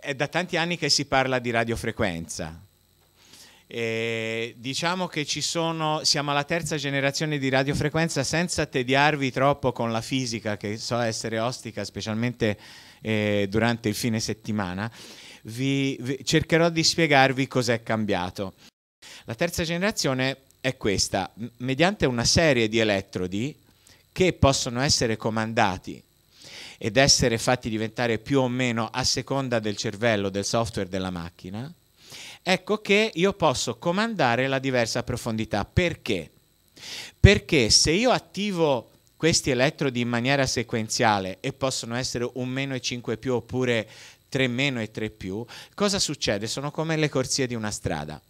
è da tanti anni che si parla di radiofrequenza. E diciamo che sono, siamo alla terza generazione di radiofrequenza senza tediarvi troppo con la fisica che so essere ostica specialmente eh, durante il fine settimana, vi, vi, cercherò di spiegarvi cos'è cambiato. La terza generazione è questa, mediante una serie di elettrodi che possono essere comandati ed essere fatti diventare più o meno a seconda del cervello, del software della macchina, ecco che io posso comandare la diversa profondità. Perché? Perché se io attivo questi elettrodi in maniera sequenziale e possono essere un meno e 5 più oppure 3 meno e 3 più, cosa succede? Sono come le corsie di una strada.